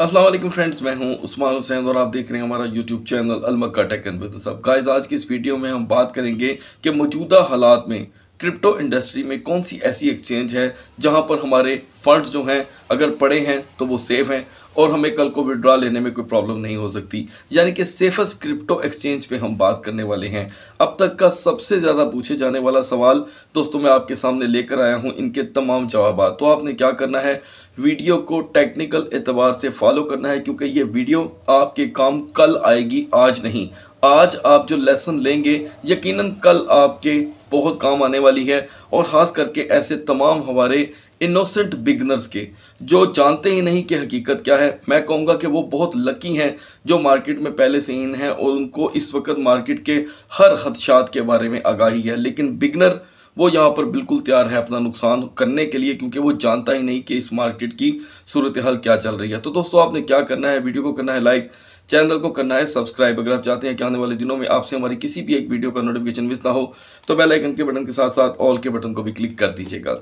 Aslam friends मैं हूं उस्मान हुसैन और आप देख रहे हैं हमारा यूट्यूब चैनल अलमक्का टेक एंड बिजनेस अब गाइस आज की इस वीडियो में हम बात करेंगे कि मौजूदा हालात में क्रिप्टो इंडस्ट्री में कौन सी ऐसी एक्सचेंज है जहां पर हमारे फंड्स जो हैं अगर पड़े हैं तो वो सेफ़ हैं और हमें कल को विड्रॉ लेने में कोई प्रॉब्लम नहीं हो सकती यानी कि सेफेस्ट क्रिप्टो एक्सचेंज पे हम बात करने वाले हैं अब तक का सबसे ज़्यादा पूछे जाने वाला सवाल दोस्तों मैं आपके सामने लेकर आया हूँ इनके तमाम जवाब तो आपने क्या करना है वीडियो को टेक्निकल एतबार से फॉलो करना है क्योंकि ये वीडियो आपके काम कल आएगी आज नहीं आज आप जो लेसन लेंगे यकीनन कल आपके बहुत काम आने वाली है और ख़ास करके ऐसे तमाम हमारे इनोसेंट बिगनर्स के जो जानते ही नहीं कि हकीकत क्या है मैं कहूँगा कि वो बहुत लकी हैं जो मार्केट में पहले से इन हैं और उनको इस वक्त मार्केट के हर खदशात के बारे में आगाही है लेकिन बिगनर वो यहाँ पर बिल्कुल तैयार है अपना नुकसान करने के लिए क्योंकि वो जानता ही नहीं कि इस मार्केट की सूरत हाल क्या चल रही है तो दोस्तों आपने क्या करना है वीडियो को करना है लाइक चैनल को करना है सब्सक्राइब अगर आप चाहते हैं कि आने वाले दिनों में आपसे हमारी किसी भी एक वीडियो का नोटिफिकेशन मिस ना हो तो बेलाइकन के बटन के साथ साथ ऑल के बटन को भी क्लिक कर दीजिएगा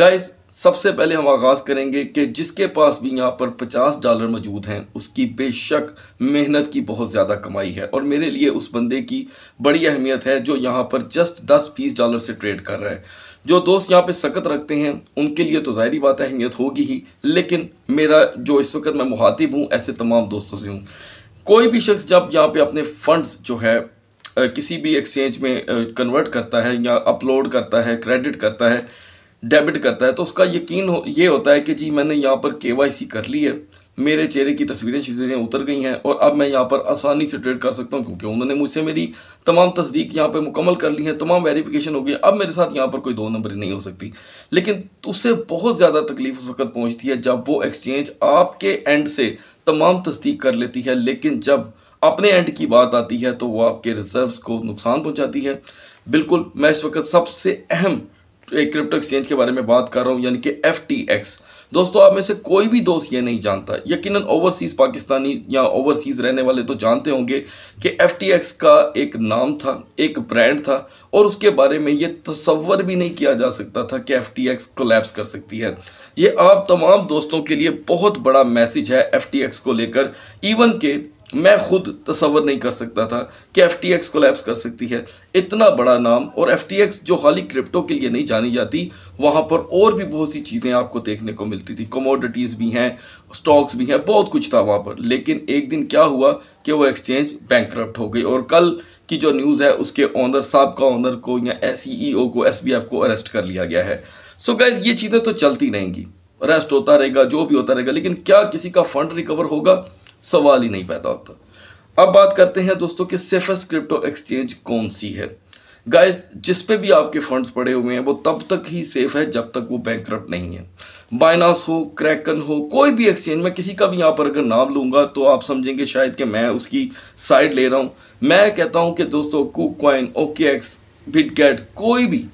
गाइस सबसे पहले हम आगाज़ करेंगे कि जिसके पास भी यहाँ पर 50 डॉलर मौजूद हैं उसकी बेशक मेहनत की बहुत ज़्यादा कमाई है और मेरे लिए उस बंदे की बड़ी अहमियत है जो यहाँ पर जस्ट 10 फीस डॉलर से ट्रेड कर रहा है जो दोस्त यहाँ पे सकत रखते हैं उनके लिए तो ज़ाहरी बात अहमियत होगी ही लेकिन मेरा जो इस वक्त मैं मुखातिब हूँ ऐसे तमाम दोस्तों से हूँ कोई भी शख्स जब यहाँ पे अपने फंड्स जो है किसी भी एक्सचेंज में कन्वर्ट करता है या अपलोड करता है क्रेडिट करता है डेबिट करता है तो उसका यकीन हो ये होता है कि जी मैंने यहाँ पर के कर ली है मेरे चेहरे की तस्वीरें चीज़ें उतर गई हैं और अब मैं यहाँ पर आसानी से ट्रेड कर सकता हूँ क्योंकि उन्होंने मुझसे मेरी तमाम तस्दीक यहाँ पर मुकम्मल कर ली है तमाम वेरिफिकेशन हो गई अब मेरे साथ यहाँ पर कोई दो नंबर नहीं हो सकती लेकिन उससे बहुत ज़्यादा तकलीफ उस वक्त पहुँचती है जब वो एक्सचेंज आपके एंड से तमाम तस्दीक कर लेती है लेकिन जब अपने एंड की बात आती है तो वो आपके रिजर्व्स को नुकसान पहुँचाती है बिल्कुल मैं इस वक्त सबसे अहम एक क्रिप्टो एक्सचेंज के बारे में बात कर रहा हूँ यानी कि एफ टी एक्स दोस्तों आप में से कोई भी दोस्त ये नहीं जानता यकीन ओवरसीज़ पाकिस्तानी या ओवरसीज़ रहने वाले तो जानते होंगे कि एफ टी एक्स का एक नाम था एक ब्रांड था और उसके बारे में ये तस्वर भी नहीं किया जा सकता था कि एफ टी एक्स कर सकती है ये आप तमाम दोस्तों के लिए बहुत बड़ा मैसेज है एफ टी एक्स को लेकर इवन के मैं खुद तस्वर नहीं कर सकता था कि एफ टी एक्स कोलेप्स कर सकती है इतना बड़ा नाम और एफ टी एक्स जो खाली क्रिप्टो के लिए नहीं जानी जाती वहाँ पर और भी बहुत सी चीज़ें आपको देखने को मिलती थी कमोडिटीज़ भी हैं स्टॉक्स भी हैं बहुत कुछ था वहाँ पर लेकिन एक दिन क्या हुआ कि वो एक्सचेंज बैंक हो गई और कल की जो न्यूज़ है उसके ऑनर साहब का ऑनर को या सी e को एस को अरेस्ट कर लिया गया है सो गैज़ ये चीज़ें तो चलती रहेंगी अरेस्ट होता रहेगा जो भी होता रहेगा लेकिन क्या किसी का फंड रिकवर होगा सवाल ही नहीं पैदा होता अब बात करते हैं दोस्तों कि सेफेस्ट क्रिप्टो एक्सचेंज कौन सी है गाइस जिस पे भी आपके फंड्स पड़े हुए हैं वो तब तक ही सेफ है जब तक वो बैंक नहीं है बाइनास हो क्रैकन हो कोई भी एक्सचेंज मैं किसी का भी यहाँ पर अगर नाम लूँगा तो आप समझेंगे शायद कि मैं उसकी साइड ले रहा हूँ मैं कहता हूँ कि दोस्तों KuCoin OKX Bitget कोई भी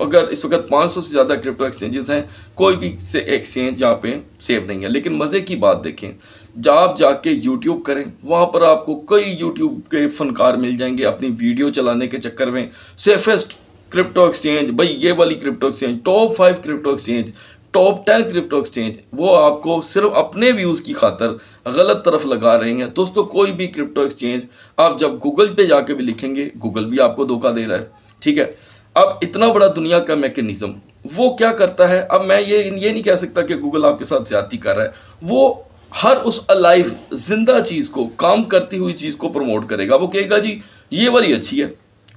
अगर इस वक्त 500 से ज़्यादा क्रिप्टो एक्सचेंजेस हैं कोई भी से एक्सचेंज यहाँ पे सेफ नहीं है लेकिन मज़े की बात देखें जा आप जाके YouTube करें वहाँ पर आपको कई YouTube के फनकार मिल जाएंगे अपनी वीडियो चलाने के चक्कर में सेफेस्ट क्रिप्टो एक्सचेंज भाई ये वाली crypto exchange top five crypto exchange top ten crypto exchange वो आपको सिर्फ अपने व्यूज़ की खातर गलत तरफ लगा रहे हैं दोस्तों कोई भी क्रिप्टो एक्सचेंज आप जब गूगल पे जाके भी लिखेंगे गूगल भी आपको धोखा दे रहा है ठीक है अब इतना बड़ा दुनिया का मैकेनिज़्म वो क्या करता है अब मैं ये ये नहीं कह सकता कि गूगल आपके साथ ज्यादा कर रहा है वो हर उस अलाइव जिंदा चीज़ को काम करती हुई चीज़ को प्रमोट करेगा वो कहेगा जी ये वाली अच्छी है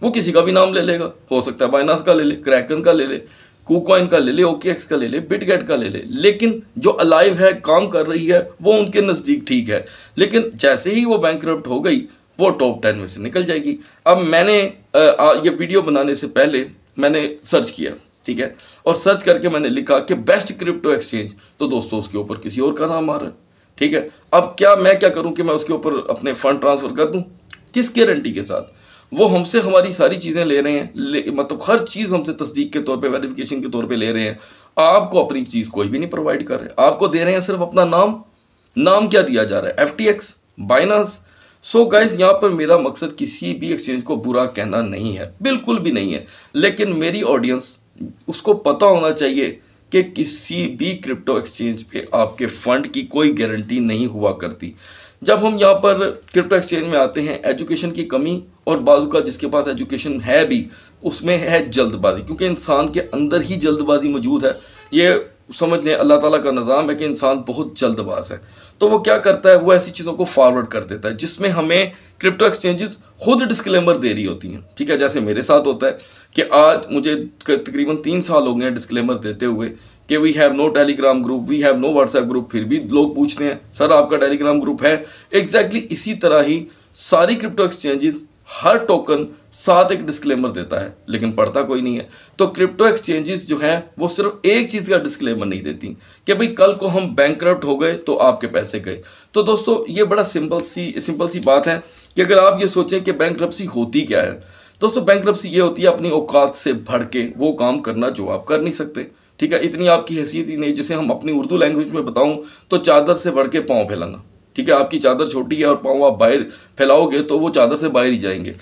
वो किसी का भी नाम ले लेगा हो सकता है बाइनास का ले ले क्रैकन का ले ले कुकॉइन का ले ले एक्स का ले ले बिटगेट का ले ले लेकिन जो अलाइव है काम कर रही है वो उनके नज़दीक ठीक है लेकिन जैसे ही वो बैंक हो गई वो टॉप टेन में से निकल जाएगी अब मैंने ये वीडियो बनाने से पहले मैंने सर्च किया ठीक है और सर्च करके मैंने लिखा कि बेस्ट क्रिप्टो एक्सचेंज तो दोस्तों उसके ऊपर किसी और का नाम आ रहा है ठीक है अब क्या मैं क्या करूं कि मैं उसके ऊपर अपने फंड ट्रांसफ़र कर दूं किस गारंटी के साथ वो हमसे हमारी सारी चीज़ें ले रहे हैं ले, मतलब हर चीज़ हमसे तस्दीक के तौर पे वेरिफिकेशन के तौर पे ले रहे हैं आपको अपनी चीज़ कोई भी नहीं प्रोवाइड कर रहे आपको दे रहे हैं सिर्फ अपना नाम नाम क्या दिया जा रहा है F T X Binance so guys यहाँ पर मेरा मकसद किसी भी एक्सचेंज को बुरा कहना नहीं है बिल्कुल भी नहीं है लेकिन मेरी ऑडियंस उसको पता होना चाहिए कि किसी भी क्रिप्टो एक्सचेंज पे आपके फंड की कोई गारंटी नहीं हुआ करती जब हम यहाँ पर क्रिप्टो एक्सचेंज में आते हैं एजुकेशन की कमी और बाजू का जिसके पास एजुकेशन है भी उसमें है जल्दबाजी क्योंकि इंसान के अंदर ही जल्दबाजी मौजूद है ये समझ लें अल्लाह ताला का निज़ाम है कि इंसान बहुत जल्दबाज है तो वो क्या करता है वो ऐसी चीज़ों को फॉरवर्ड कर देता है जिसमें हमें क्रिप्टो एक्सचेंजेस खुद डिस्क्लेमर दे रही होती हैं ठीक है जैसे मेरे साथ होता है कि आज मुझे तकरीबन तीन साल हो गए हैं डिस्क्लेमर देते हुए कि we have no Telegram group we have no WhatsApp group फिर भी लोग पूछते हैं सर आपका टेलीग्राम ग्रुप है एग्जैक्टली exactly इसी तरह ही सारी क्रिप्टो एक्सचेंजेस हर टोकन साथ एक डिस्क्लेमर देता है लेकिन पढ़ता कोई नहीं है तो क्रिप्टो एक्सचेंजेस जो हैं वो सिर्फ एक चीज़ का डिस्क्लेमर नहीं देती कि भाई कल को हम बैंक हो गए तो आपके पैसे गए तो दोस्तों ये बड़ा सिंपल सी सिंपल सी बात है कि अगर आप ये सोचें कि बैंक होती क्या है दोस्तों बैंक ये होती है अपनी औकात से भर के वो काम करना जो आप कर नहीं सकते ठीक है इतनी आपकी हैसियत ही नहीं जिसे हम अपनी उर्दू लैंग्वेज में बताऊं तो चादर से बढ़ के पाँव फैलाना ठीक है आपकी चादर छोटी है और पाँव आप बाहर फैलाओगे तो वो चादर से बाहर ही जाएंगे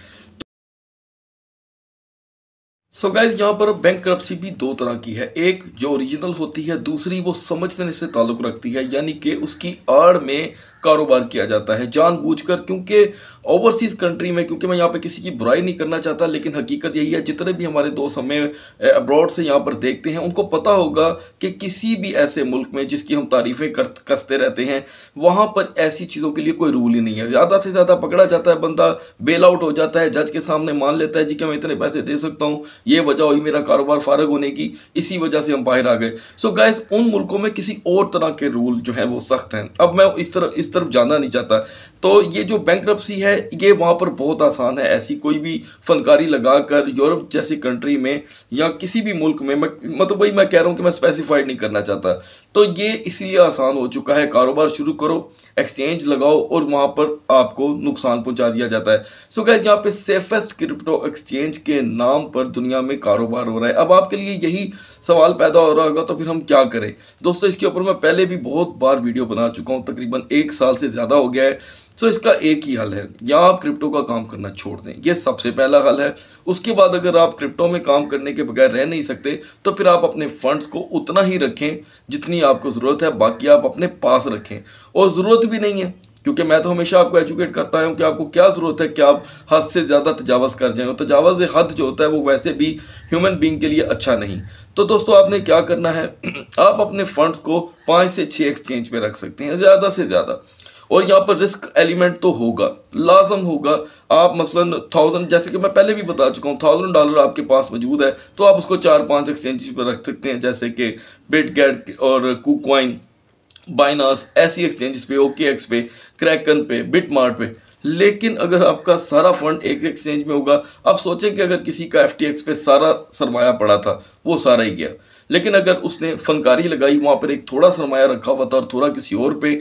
सो गाइज यहाँ पर बैंक करप्सी भी दो तरह की है एक जो ओरिजिनल होती है दूसरी वो समझने से ताल्लुक रखती है यानी कि उसकी आड़ में कारोबार किया जाता है जानबूझकर क्योंकि ओवरसीज कंट्री में क्योंकि मैं यहाँ पे किसी की बुराई नहीं करना चाहता लेकिन हकीकत यही है जितने भी हमारे दोस्त हमें अब्रॉड से यहाँ पर देखते हैं उनको पता होगा कि किसी भी ऐसे मुल्क में जिसकी हम तारीफ़ें कर कसते रहते हैं वहाँ पर ऐसी चीज़ों के लिए कोई रूल ही नहीं है ज़्यादा से ज़्यादा पकड़ा जाता है बंदा बेल आउट हो जाता है जज के सामने मान लेता है जी कि मैं इतने पैसे दे सकता हूँ ये वजह हुई मेरा कारोबार फारग होने की इसी वजह से हम बाहर आ गए सो गैस उन मुल्कों में किसी और तरह के रूल जो हैं वो सख्त हैं अब मैं इस तरह इस तरफ जाना नहीं चाहता तो ये जो बैंक है ये वहाँ पर बहुत आसान है ऐसी कोई भी फनकारी लगा कर यूरोप जैसी कंट्री में या किसी भी मुल्क में मैं मतलब वही मैं कह रहा हूँ कि मैं स्पेसिफाइड नहीं करना चाहता तो ये इसीलिए आसान हो चुका है कारोबार शुरू करो एक्सचेंज लगाओ और वहाँ पर आपको नुकसान पहुँचा दिया जाता है सो गैस यहाँ पे सेफेस्ट क्रिप्टो एक्सचेंज के नाम पर दुनिया में कारोबार हो रहा है अब आपके लिए यही सवाल पैदा हो रहा होगा तो फिर हम क्या करें दोस्तों इसके ऊपर मैं पहले भी बहुत बार वीडियो बना चुका हूँ तकरीबन एक साल से ज़्यादा हो गया है सो इसका एक ही हल है या आप क्रिप्टो का काम करना छोड़ दें ये सबसे पहला हल है उसके बाद अगर आप क्रिप्टो में काम करने के बगैर रह नहीं सकते तो फिर आप अपने फंड्स को उतना ही रखें जितनी आपको ज़रूरत है बाकी आप अपने पास रखें और ज़रूरत भी नहीं है क्योंकि मैं तो हमेशा आपको एजुकेट करता हूँ कि आपको क्या ज़रूरत है कि आप हद से ज़्यादा तजावज़ कर जाएँ तजावज़ हद जो होता है वो वैसे भी ह्यूमन बींग के लिए अच्छा नहीं तो दोस्तों आपने क्या करना है आप अपने फंड्स को पाँच से छः एक्सचेंज पे रख सकते हैं ज़्यादा से ज़्यादा और यहाँ पर रिस्क एलिमेंट तो होगा लाजम होगा आप मसलन थाउजेंड जैसे कि मैं पहले भी बता चुका हूँ थाउजेंड डॉलर आपके पास मौजूद है तो आप उसको चार पांच एक्सचेंज पर रख सकते हैं जैसे कि गैट और कुकवाइन बाइनास ऐसी एक्सचेंजेस पे ओके एक्स पे क्रैकन पे बिट मार्ट पे लेकिन अगर आपका सारा फंड एक एक्सचेंज में होगा आप सोचें कि अगर किसी का एफ पे सारा सरमाया पड़ा था वो सारा ही गया लेकिन अगर उसने फनकारी लगाई वहाँ पर एक थोड़ा सरमाया रखा हुआ था और थोड़ा किसी और पे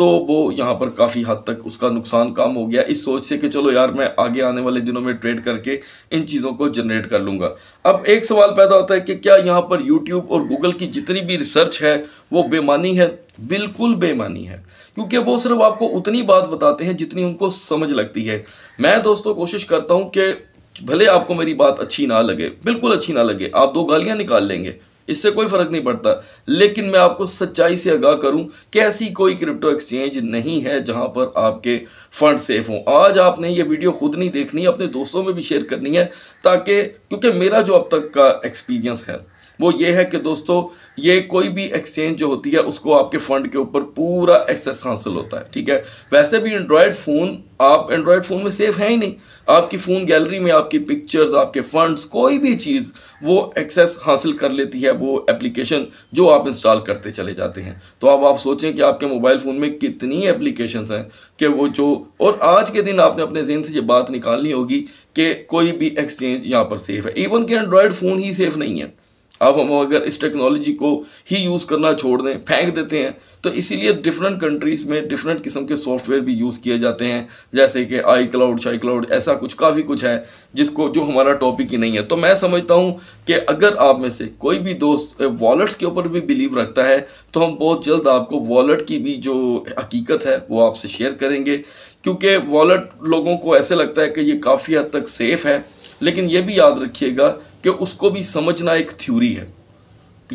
तो वो यहाँ पर काफ़ी हद तक उसका नुकसान कम हो गया इस सोच से कि चलो यार मैं आगे आने वाले दिनों में ट्रेड करके इन चीज़ों को जनरेट कर लूँगा अब एक सवाल पैदा होता है कि क्या यहाँ पर यूट्यूब और गूगल की जितनी भी रिसर्च है वो बेमानी है बिल्कुल बेमानी है क्योंकि वो सिर्फ आपको उतनी बात बताते हैं जितनी उनको समझ लगती है मैं दोस्तों कोशिश करता हूँ कि भले आपको मेरी बात अच्छी ना लगे बिल्कुल अच्छी ना लगे आप दो गालियाँ निकाल लेंगे इससे कोई फ़र्क नहीं पड़ता लेकिन मैं आपको सच्चाई से आगाह करूं कि ऐसी कोई क्रिप्टो एक्सचेंज नहीं है जहां पर आपके फंड सेफ हों आज आपने ये वीडियो खुद नहीं देखनी अपने दोस्तों में भी शेयर करनी है ताकि क्योंकि मेरा जो अब तक का एक्सपीरियंस है वो ये है कि दोस्तों ये कोई भी एक्सचेंज जो होती है उसको आपके फ़ंड के ऊपर पूरा एक्सेस हासिल होता है ठीक है वैसे भी एंड्रॉयड फ़ोन आप एंड्रॉयड फ़ोन में सेफ़ है ही नहीं आपकी फ़ोन गैलरी में आपकी पिक्चर्स आपके फ़ंड्स कोई भी चीज़ वो एक्सेस हासिल कर लेती है वो एप्लीकेशन जो आप इंस्टॉल करते चले जाते हैं तो अब आप सोचें कि आपके मोबाइल फ़ोन में कितनी एप्लीकेशन हैं कि वो जो और आज के दिन आपने अपने जहन से ये बात निकालनी होगी कि कोई भी एक्सचेंज यहाँ पर सेफ़ है इवन कि एंड्रॉयड फ़ोन ही सेफ़ नहीं है अब हम अगर इस टेक्नोलॉजी को ही यूज़ करना छोड़ दें फेंक देते हैं तो इसीलिए डिफरेंट कंट्रीज़ में डिफरेंट किस्म के सॉफ्टवेयर भी यूज़ किए जाते हैं जैसे कि आई क्लाउड शाई क्लाउड ऐसा कुछ काफ़ी कुछ है जिसको जो हमारा टॉपिक ही नहीं है तो मैं समझता हूँ कि अगर आप में से कोई भी दोस्त वॉलेट्स के ऊपर भी बिलीव रखता है तो हम बहुत जल्द आपको वॉलेट की भी जो हकीकत है वो आपसे शेयर करेंगे क्योंकि वॉलेट लोगों को ऐसे लगता है कि ये काफ़ी हद तक सेफ़ है लेकिन ये भी याद रखिएगा कि उसको भी समझना एक थ्योरी है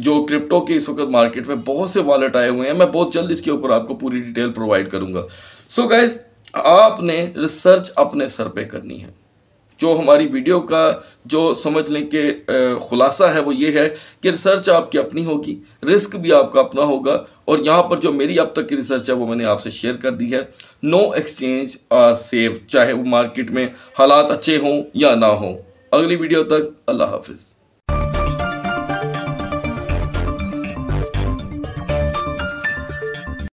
जो क्रिप्टो के इस वक्त मार्केट में बहुत से वॉलेट आए हुए हैं मैं बहुत जल्द इसके ऊपर आपको पूरी डिटेल प्रोवाइड करूंगा सो so गाइज आपने रिसर्च अपने सर पे करनी है जो हमारी वीडियो का जो समझ लें कि खुलासा है वो ये है कि रिसर्च आपकी अपनी होगी रिस्क भी आपका अपना होगा और यहाँ पर जो मेरी अब तक की रिसर्च है वो मैंने आपसे शेयर कर दी है नो एक्सचेंज आर सेफ चाहे वो मार्केट में हालात अच्छे हों या ना हों अगली वीडियो तक अल्लाह हाफिज़